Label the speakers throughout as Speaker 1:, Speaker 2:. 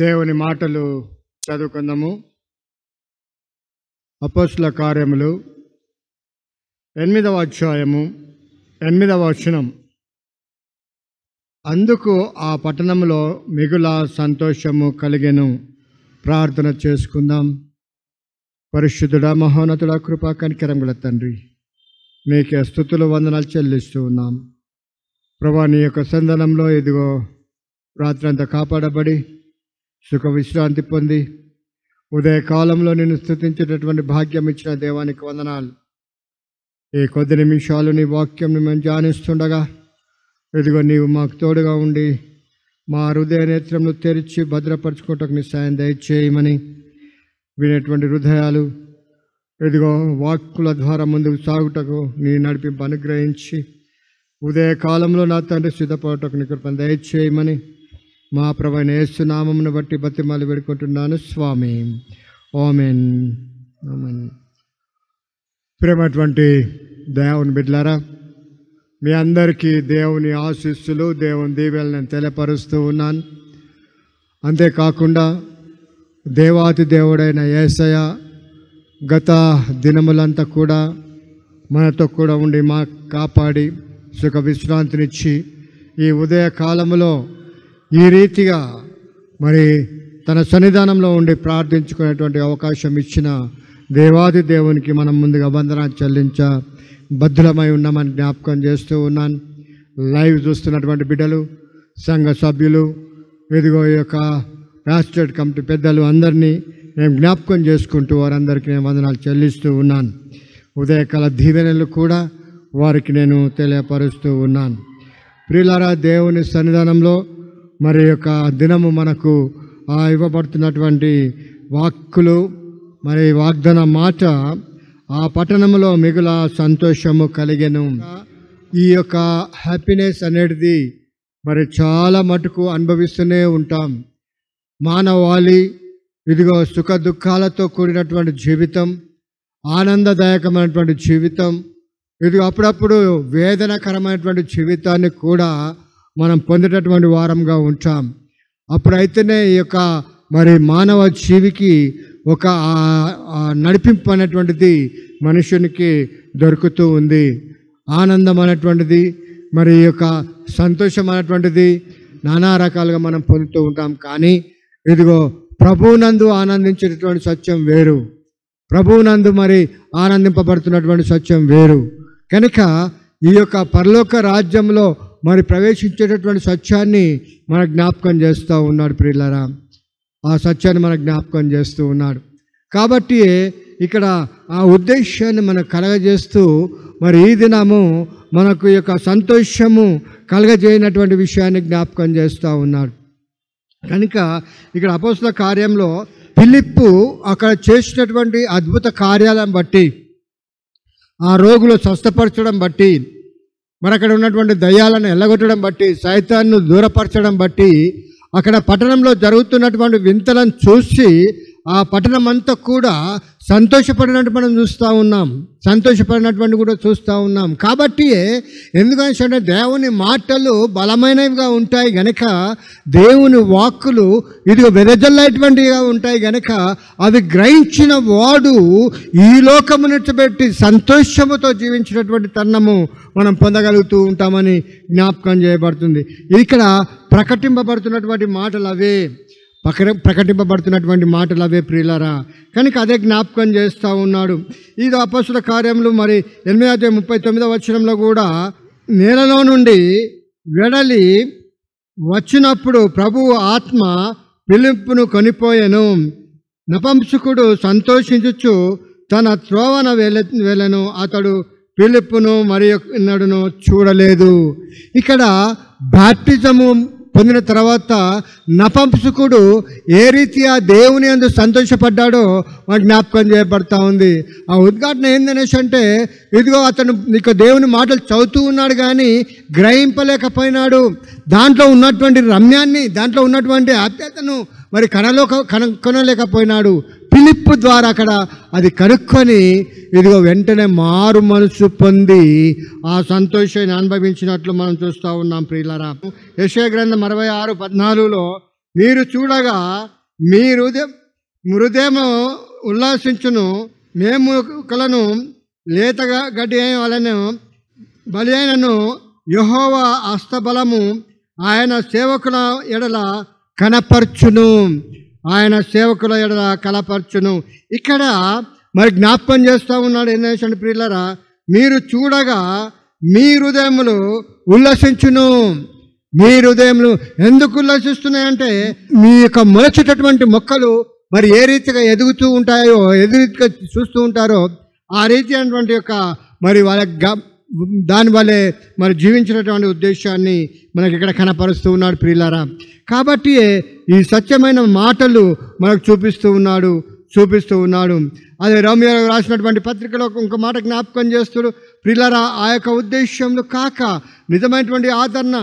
Speaker 1: దేవుని మాటలు చదువుకుందాము అపోస్ల కార్యములు ఎనిమిదవ అధ్యాయము ఎనిమిదవ వచనం అందుకు ఆ పట్టణంలో మిగుల సంతోషము కలిగెను ప్రార్థన చేసుకుందాం పరిశుద్ధుడ మహోన్నతుడ కృపా గల తండ్రి మీకే స్థుతులు వందనాలు చెల్లిస్తూ ఉన్నాం ప్రభా నీ యొక్క సందనంలో ఇదిగో రాత్రి అంతా కాపాడబడి సుఖ విశ్రాంతి పొంది ఉదయకాలంలో నేను స్థుతించేటటువంటి భాగ్యం ఇచ్చిన దేవానికి వందనాలు ఈ కొద్ది నిమిషాలు నీ వాక్యంని మేము ధ్యానిస్తుండగా ఇదిగో నీవు మాకు తోడుగా ఉండి మా హృదయ నేత్రంను తెరిచి భద్రపరచుకోవటకు నీ సాయం దయచేయమని వినేటువంటి హృదయాలు ఇదిగో వాక్కుల ద్వారా ముందుకు సాగుటకు నీ నడిపింపు అనుగ్రహించి ఉదయకాలంలో నా తండ్రి సిద్ధపడటకు నీ కృపను దయచేయమని మా ప్రభైన యేసునామంను బట్టి బతిమాలు పెడుకుంటున్నాను స్వామి ఓమెన్ ఓమెన్ ప్రేమటువంటి దేవుని బిడ్లారా మీ అందరికీ దేవుని ఆశీస్సులు దేవుని దీవెలు నేను తెలియపరుస్తూ ఉన్నాను అంతేకాకుండా దేవాతి దేవుడైన ఏసయ గత దినములంతా కూడా మనతో కూడా ఉండి మా కాపాడి సుఖ విశ్రాంతినిచ్చి ఈ ఉదయ కాలంలో ఈ రీతిగా మరి తన సన్నిధానంలో ఉండి ప్రార్థించుకునేటువంటి అవకాశం ఇచ్చిన దేవాది దేవునికి మనం ముందుగా వందన చెల్లించ భద్రమై ఉన్నామని జ్ఞాపకం చేస్తూ ఉన్నాను లైవ్ చూస్తున్నటువంటి బిడ్డలు సంఘ సభ్యులు ఎదుగో యొక్క రాష్ట్రేట్ కమిటీ పెద్దలు అందరినీ నేను జ్ఞాపకం చేసుకుంటూ వారందరికీ నేను వందనాలు చెల్లిస్తూ ఉన్నాను ఉదయకాల దీవెనలు కూడా వారికి నేను తెలియపరుస్తూ ఉన్నాను ప్రియులారా దేవుని సన్నిధానంలో మరి యొక్క దినము మనకు ఇవ్వబడుతున్నటువంటి వాక్కులు మరి వాగ్దాన మాట ఆ పట్టణంలో మిగుల సంతోషము కలిగను ఈ యొక్క హ్యాపీనెస్ అనేది మరి చాలా మటుకు అనుభవిస్తూనే ఉంటాం మానవాళి ఇదిగో సుఖ దుఃఖాలతో కూడినటువంటి జీవితం ఆనందదాయకమైనటువంటి జీవితం ఇది అప్పుడప్పుడు వేదనకరమైనటువంటి జీవితాన్ని కూడా మనం పొందేటటువంటి వారంగా ఉంటాం అప్పుడైతేనే ఈ యొక్క మరి మానవ జీవికి ఒక నడిపింపు అనేటువంటిది మనుషునికి దొరుకుతూ ఉంది ఆనందం అనేటువంటిది మరి ఈ యొక్క సంతోషం అనేటువంటిది నానా రకాలుగా మనం పొందుతూ ఉంటాం కానీ ఇదిగో ప్రభువునందు ఆనందించేటటువంటి సత్యం వేరు ప్రభువునందు మరి ఆనందింపబడుతున్నటువంటి సత్యం వేరు కనుక ఈ యొక్క పరలోక రాజ్యంలో మరి ప్రవేశించేటటువంటి సత్యాన్ని మన జ్ఞాపకం చేస్తూ ఉన్నాడు ప్రియులరా ఆ సత్యాన్ని మన జ్ఞాపకం చేస్తూ ఉన్నాడు కాబట్టి ఇక్కడ ఆ ఉద్దేశాన్ని మనం కలగజేస్తూ మరి ఈ దినము మనకు యొక్క సంతోషము కలగజేయనటువంటి విషయాన్ని జ్ఞాపకం చేస్తూ ఉన్నాడు కనుక ఇక్కడ అపోస్ల కార్యంలో ఫిలిప్పు అక్కడ చేసినటువంటి అద్భుత కార్యాలను బట్టి ఆ రోగులు స్వస్థపరచడం బట్టి మరి అక్కడ ఉన్నటువంటి దయ్యాలను ఎల్లగొట్టడం బట్టి సైతాన్ని దూరపరచడం బట్టి అక్కడ పట్టణంలో జరుగుతున్నటువంటి వింతలను చూసి ఆ పట్టణం అంతా కూడా సంతోషపడినట్టు మనం చూస్తూ ఉన్నాం సంతోషపడినటువంటి కూడా చూస్తూ ఉన్నాం కాబట్టి ఎందుకంటే దేవుని మాటలు బలమైనవిగా ఉంటాయి గనక దేవుని వాక్కులు ఇది వెదజల్లేటువంటివిగా ఉంటాయి గనక అవి గ్రహించిన వాడు ఈ లోకము నిడిచిపెట్టి సంతోషముతో జీవించినటువంటి తన్నము మనం పొందగలుగుతూ ఉంటామని జ్ఞాపకం చేయబడుతుంది ఇక్కడ ప్రకటింపబడుతున్నటువంటి మాటలు అవే ప్రకటి ప్రకటింపబడుతున్నటువంటి మాటలు అవే ప్రియులరా కనుక అదే జ్ఞాపకం చేస్తూ ఉన్నాడు ఇది అపసుల కార్యములు మరి ఎనిమిదవ ముప్పై తొమ్మిదవ వచనంలో కూడా నేలలో నుండి వెడలి వచ్చినప్పుడు ప్రభువు ఆత్మ పిలుపును కొనిపోయాను నపంసుకుడు సంతోషించుచు తన త్రోవన వెళ్ళ వెళ్ళను అతడు పిలుపును మరి ఎన్నడను చూడలేదు ఇక్కడ బాప్టిజము పొందిన తర్వాత నపంసుకుడు ఏ రీతి ఆ దేవుని అందు సంతోషపడ్డాడో వాడు జ్ఞాపకం చేయబడతా ఉంది ఆ ఉద్ఘాటన ఏందనేసి అంటే ఇదిగో అతను ఇక దేవుని మాటలు చదువుతూ ఉన్నాడు కానీ గ్రహింపలేకపోయినాడు దాంట్లో ఉన్నటువంటి రమ్యాన్ని దాంట్లో ఉన్నటువంటి ఆప్యతను మరి కనలో కన కొనలేకపోయినాడు పిలుపు ద్వారా అక్కడ అది కనుక్కొని ఇదిగో వెంటనే మారు మనసు పొంది ఆ సంతోషాన్ని అనుభవించినట్లు మనం చూస్తూ ఉన్నాం ప్రియులరా యశో గ్రంథం అరవై ఆరు పద్నాలుగులో మీరు చూడగా మీరు హృదయం ఉల్లాసించును మేము కలను లేతగా గడ్డి వాళ్ళను బలి అయినను యహోవ ఆయన సేవకుల ఎడల కనపర్చును ఆయన సేవకుల ఎడల కలపరచును ఇక్కడ మరి జ్ఞాపకం చేస్తూ ఉన్నాడు ఏంటంటే ప్రియులరా మీరు చూడగా మీ హృదయములు ఉల్లసించును మీ హృదయములు ఎందుకు ఉల్లసిస్తున్నాయంటే మీ యొక్క మొలచేటటువంటి మొక్కలు మరి ఏ రీతిగా ఎదుగుతూ ఉంటాయో ఏ రీతిగా చూస్తూ ఉంటారో ఆ రీతి అయినటువంటి యొక్క మరి వాళ్ళ వల్లే మరి జీవించినటువంటి ఉద్దేశాన్ని మనకి ఇక్కడ కనపరుస్తూ ఉన్నాడు ప్రియులారా కాబట్టి ఈ సత్యమైన మాటలు మనకు చూపిస్తూ ఉన్నాడు చూపిస్తూ ఉన్నాడు అదే రమ్య రాసినటువంటి పత్రికలో ఇంకో మాట జ్ఞాపకం చేస్తాడు ప్రిల్లరా ఆ యొక్క ఉద్దేశంలో కాక నిజమైనటువంటి ఆదరణ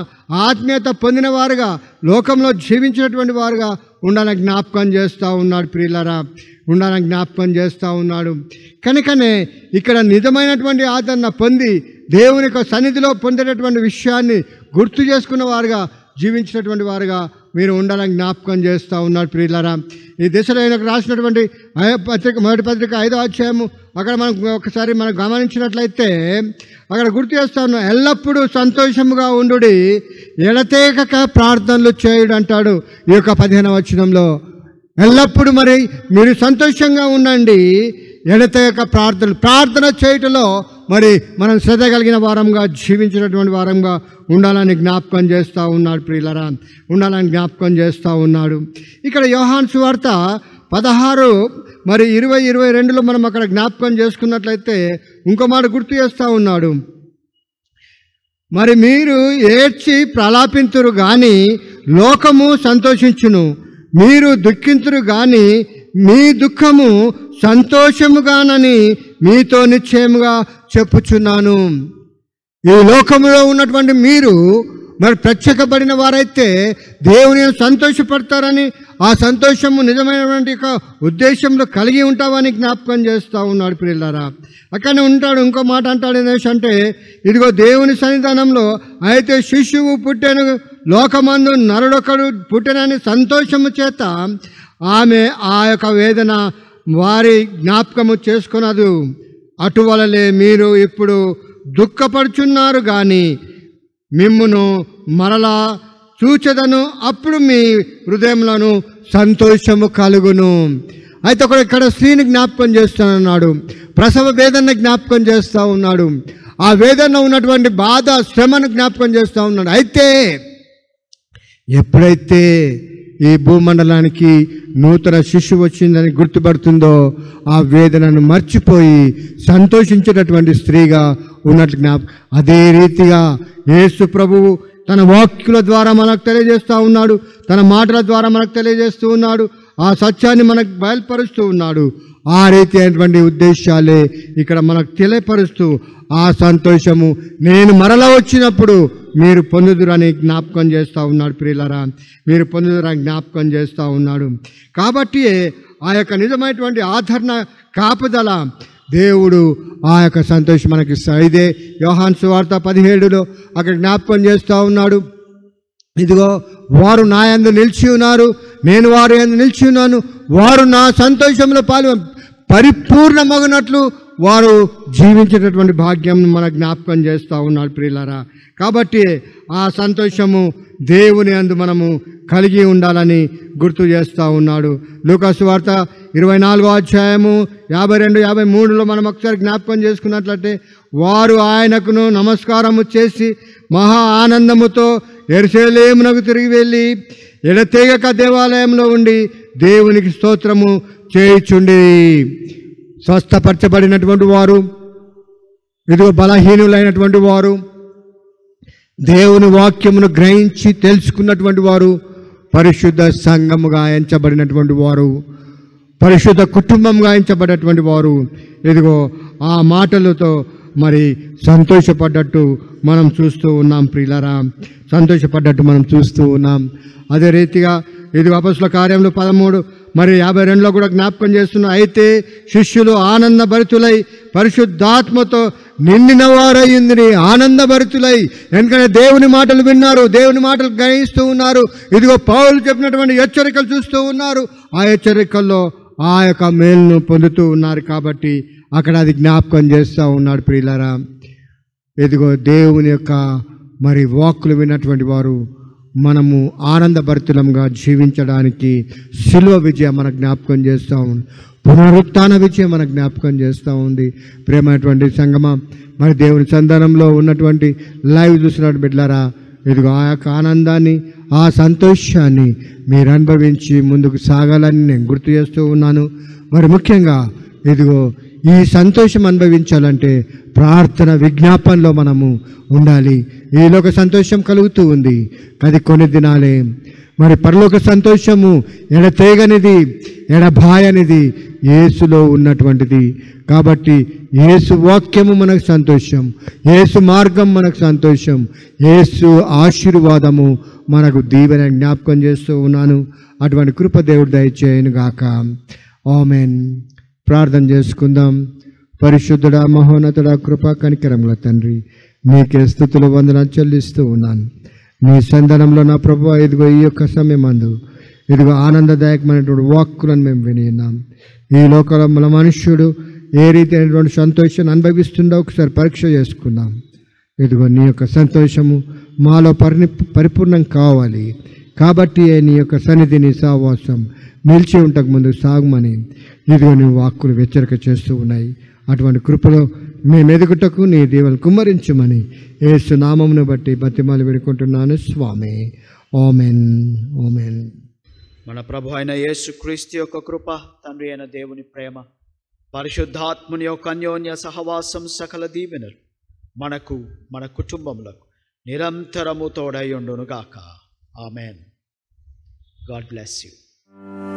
Speaker 1: ఆత్మీయత పొందిన వారుగా లోకంలో జీవించినటువంటి వారుగా ఉండాలని జ్ఞాపకం చేస్తూ ఉన్నాడు ప్రియులరా ఉండాలని జ్ఞాపకం చేస్తూ ఉన్నాడు కనుకనే ఇక్కడ నిజమైనటువంటి ఆదరణ పొంది దేవుని యొక్క సన్నిధిలో పొందేటటువంటి విషయాన్ని గుర్తు చేసుకున్న వారుగా జీవించినటువంటి వారుగా మీరు ఉండాలని జ్ఞాపకం చేస్తూ ఉన్నారు ప్రియులరా ఈ దిశలో ఆయనకు రాసినటువంటి పత్రిక మొదటి పత్రిక ఐదో అధ్యాయము అక్కడ మనం ఒకసారి మనం గమనించినట్లయితే అక్కడ గుర్తు చేస్తా ఉన్నాం ఎల్లప్పుడూ సంతోషముగా ఉండు ఎడతేగక ప్రార్థనలు చేయుడు అంటాడు ఈ యొక్క పదిహేను వచనంలో ఎల్లప్పుడూ మరి మీరు సంతోషంగా ఉండండి ఎడతేగక ప్రార్థనలు ప్రార్థన చేయటంలో మరి మనం శ్రద్ధ కలిగిన వారంగా జీవించినటువంటి వారంగా ఉండాలని జ్ఞాపకం చేస్తూ ఉన్నాడు ప్రియులరా ఉండాలని జ్ఞాపకం చేస్తూ ఉన్నాడు ఇక్కడ యోహాన్ సువార్త పదహారు మరి ఇరవై ఇరవై రెండులో మనం అక్కడ జ్ఞాపకం చేసుకున్నట్లయితే ఇంకో మాట గుర్తు చేస్తూ ఉన్నాడు మరి మీరు ఏడ్చి ప్రలాపింతురు కానీ లోకము సంతోషించును మీరు దుఃఖింతురు కానీ మీ దుఃఖము సంతోషముగానని మీతో నిశ్చయముగా చెప్పుచున్నాను ఈ లోకంలో ఉన్నటువంటి మీరు మరి ప్రత్యేకపడిన వారైతే దేవుని సంతోషపడతారని ఆ సంతోషము నిజమైనటువంటి యొక్క ఉద్దేశంలో కలిగి ఉంటామని జ్ఞాపకం చేస్తూ ఉన్నాడు పిల్లలారా అక్కడనే ఉంటాడు ఇంకో మాట అంటాడు అంటే ఇదిగో దేవుని సన్నిధానంలో అయితే శిశువు పుట్టిన లోకమందు నరుడొకడు పుట్టినని సంతోషము చేత ఆమె ఆ యొక్క వేదన వారి జ్ఞాపకము చేసుకున్నదు అటువలనే మీరు ఇప్పుడు దుఃఖపడుచున్నారు కానీ మిమ్మును మరలా చూచదను అప్పుడు మీ హృదయంలోను సంతోషము కలుగును అయితే ఒక ఇక్కడ స్త్రీని జ్ఞాపకం చేస్తానన్నాడు ప్రసవ వేదన జ్ఞాపకం చేస్తూ ఉన్నాడు ఆ వేదన ఉన్నటువంటి బాధ శ్రమను జ్ఞాపకం చేస్తూ ఉన్నాడు అయితే ఎప్పుడైతే ఈ భూమండలానికి నూతన శిశువు వచ్చిందని గుర్తుపడుతుందో ఆ వేదనను మర్చిపోయి సంతోషించేటటువంటి స్త్రీగా ఉన్నట్లు జ్ఞాపకం అదే రీతిగా యేసు ప్రభువు తన వాక్యుల ద్వారా మనకు తెలియజేస్తూ ఉన్నాడు తన మాటల ద్వారా మనకు తెలియజేస్తూ ఉన్నాడు ఆ సత్యాన్ని మనకు బయలుపరుస్తూ ఉన్నాడు ఆ రీతి అయినటువంటి ఉద్దేశాలే ఇక్కడ మనకు తెలియపరుస్తూ ఆ సంతోషము నేను మరలా వచ్చినప్పుడు మీరు పొందుదురని జ్ఞాపకం చేస్తూ ఉన్నాడు ప్రియులరా మీరు పొందుదురని జ్ఞాపకం చేస్తూ ఉన్నాడు కాబట్టి ఆ యొక్క నిజమైనటువంటి ఆదరణ కాపుదల దేవుడు ఆ యొక్క సంతోషం మనకి ఇస్తాడు ఇదే యోహాన్ సువార్త పదిహేడులో అక్కడ జ్ఞాపకం చేస్తూ ఉన్నాడు ఇదిగో వారు నా యందు నిలిచి ఉన్నారు నేను వారు ఎందు నిలిచి ఉన్నాను వారు నా సంతోషంలో పాల్గొ పరిపూర్ణమగినట్లు వారు జీవించేటటువంటి భాగ్యం మన జ్ఞాపకం చేస్తూ ఉన్నాడు ప్రియులారా కాబట్టి ఆ సంతోషము దేవుని అందు మనము కలిగి ఉండాలని గుర్తు చేస్తూ ఉన్నాడు లూకాసు వార్త ఇరవై నాలుగో అధ్యాయము యాభై రెండు యాభై మూడులో మనం ఒకసారి జ్ఞాపకం చేసుకున్నట్లయితే వారు ఆయనకును నమస్కారము చేసి మహా ఆనందముతో ఎరిసేలేమునకు తిరిగి వెళ్ళి ఎడతీగక దేవాలయంలో ఉండి దేవునికి స్తోత్రము చేయిచుండి స్వస్థపరచబడినటువంటి వారు ఇదిగో బలహీనులైనటువంటి వారు దేవుని వాక్యమును గ్రహించి తెలుసుకున్నటువంటి వారు పరిశుద్ధ సంఘముగా ఎంచబడినటువంటి వారు పరిశుద్ధ కుటుంబంగా ఎంచబడినటువంటి వారు ఇదిగో ఆ మాటలతో మరి సంతోషపడ్డట్టు మనం చూస్తూ ఉన్నాం ప్రియులరా సంతోషపడ్డట్టు మనం చూస్తూ ఉన్నాం అదే రీతిగా ఇది వాపసుల కార్యంలో పదమూడు మరి యాభై రెండులో కూడా జ్ఞాపకం చేస్తున్న అయితే శిష్యులు ఆనందభరితులై పరిశుద్ధాత్మతో నిండిన వారయ్యింది ఆనందభరితులై ఎందుకంటే దేవుని మాటలు విన్నారు దేవుని మాటలు గ్రహిస్తూ ఉన్నారు ఇదిగో పౌరులు చెప్పినటువంటి హెచ్చరికలు చూస్తూ ఉన్నారు ఆ హెచ్చరికల్లో ఆ యొక్క మేలును పొందుతూ ఉన్నారు కాబట్టి అక్కడ అది జ్ఞాపకం చేస్తూ ఉన్నాడు ప్రియులరా ఎదుగో దేవుని యొక్క మరి వాక్కులు విన్నటువంటి వారు మనము ఆనందభరితులంగా జీవించడానికి శిలువ విజయం మన జ్ఞాపకం చేస్తూ ఉంది పునరుత్న విజయం మన జ్ఞాపకం చేస్తూ ఉంది ప్రేమైనటువంటి సంగమ మరి దేవుని సంధానంలో ఉన్నటువంటి లైవ్ చూసినట్టు బిడ్డారా ఇదిగో ఆ యొక్క ఆనందాన్ని ఆ సంతోషాన్ని మీరు అనుభవించి ముందుకు సాగాలని నేను గుర్తు చేస్తూ ఉన్నాను మరి ముఖ్యంగా ఇదిగో ఈ సంతోషం అనుభవించాలంటే ప్రార్థన విజ్ఞాపనలో మనము ఉండాలి ఈలోక సంతోషం కలుగుతూ ఉంది అది కొన్ని దినాలే మరి పరలోక సంతోషము ఎడతేగనిది ఎడభాయనిది ఏసులో ఉన్నటువంటిది కాబట్టి ఏసు వాక్యము మనకు సంతోషం ఏసు మార్గం మనకు సంతోషం ఏసు ఆశీర్వాదము మనకు దీవెన జ్ఞాపకం చేస్తూ ఉన్నాను అటువంటి కృపదేవుడు దయచేయను గాక ఓమెన్ ప్రార్థన చేసుకుందాం పరిశుద్ధుడ మహోన్నతుడ కృపా కనికరముల తండ్రి నీకే స్థుతులు వందన చెల్లిస్తూ ఉన్నాను నీ సందనంలో నా ప్రభు ఇదిగో ఈ యొక్క సమయం అందు ఇదిగో ఆనందదాయకమైనటువంటి వాక్కులను మేము వినియున్నాం ఈ లోకంలో మనుష్యుడు ఏ రీతి అయినటువంటి సంతోషాన్ని అనుభవిస్తుందో ఒకసారి పరీక్ష చేసుకుందాం ఇదిగో నీ యొక్క సంతోషము మాలో పరి పరిపూర్ణం కావాలి కాబట్టి నీ యొక్క సన్నిధిని సావాసం నిలిచి ఉంటకు ముందు సాగుమని ఇదిగోని వాక్కులు వెచ్చరిక చేస్తూ ఉన్నాయి అటువంటి కృపలో మేమెదుగుటకు నీ దేవుని కుమ్మరించమని ఏసు నామమును బట్టి బతిమాలు వేడుకుంటున్నాను స్వామి ఓమెన్ ఓమెన్ మన ప్రభు అయిన యేసు క్రీస్తు యొక్క కృప తండ్రి అయిన దేవుని ప్రేమ పరిశుద్ధాత్ముని యొక్క అన్యోన్య సహవాసం సకల దీవెనరు మనకు మన కుటుంబములకు నిరంతరము తోడై ఉండునుగాక ఆమెన్ గాడ్ బ్లెస్ యూ